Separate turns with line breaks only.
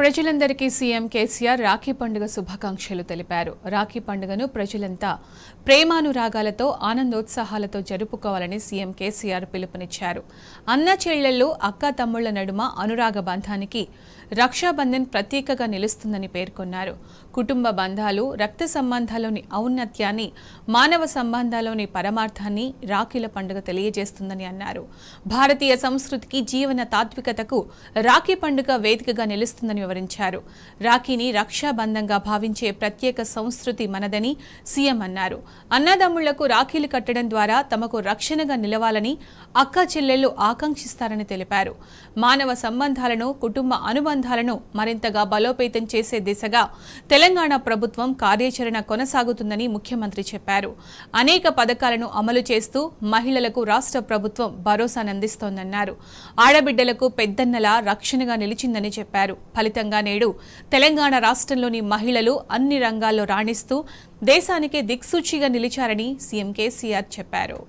ప్రజలందరికీ సీఎం కేసీఆర్ రాఖీ పండుగ శుభాకాంక్షలు తెలిపారు రాఖీ పండుగను ప్రజలంతా ప్రేమానురాగాలతో ఆనందోత్సాహాలతో జరుపుకోవాలని సీఎం కేసీఆర్ పిలుపునిచ్చారు అన్న చెల్లెళ్ళు అక్క తమ్ముళ్ల నడుమ అనురాగ బంధానికి రక్షాబంధన్ ప్రత్యేకగా నిలుస్తుందని పేర్కొన్నారు కుటుంబ బంధాలు రక్త సంబంధాల్లోని ఔన్నత్యాన్ని మానవ సంబంధాల్లోని పరమార్థాన్ని రాఖీల పండుగ తెలియజేస్తుందని అన్నారు భారతీయ సంస్కృతికి జీవన తాత్వికతకు రాఖీ పండుగ వేదికగా నిలుస్తుందని వివరించారు రాఖీని రక్షాబంధంగా భావించే ప్రత్యేక సంస్కృతి మనదని సీఎం అన్నారు అన్నదమ్ముళ్లకు రాఖీలు కట్టడం ద్వారా తమకు రక్షణగా నిలవాలని అక్క చెల్లెళ్లు ఆకాంక్షిస్తారని తెలిపారు మానవ సంబంధాలను కుటుంబ అనుబంధాలను మరింతగా బలోపేతం చేసే దిశగా తెలంగాణ ప్రభుత్వం కార్యాచరణ కొనసాగుతుందని ముఖ్యమంత్రి చెప్పారు అనేక పథకాలను అమలు చేస్తూ మహిళలకు రాష్ట్ర ప్రభుత్వం భరోసానందిస్తోందన్నారు ఆడబిడ్డలకు పెద్దన్నలా రక్షణగా నిలిచిందని చెప్పారు ఫలిత ఫలితంగా నేడు తెలంగాణ రాష్ట్రంలోని మహిళలు అన్ని రంగాల్లో రాణిస్తూ దేశానికే దిక్సూచిగా నిలిచారని సీఎం కేసీఆర్ చెప్పారు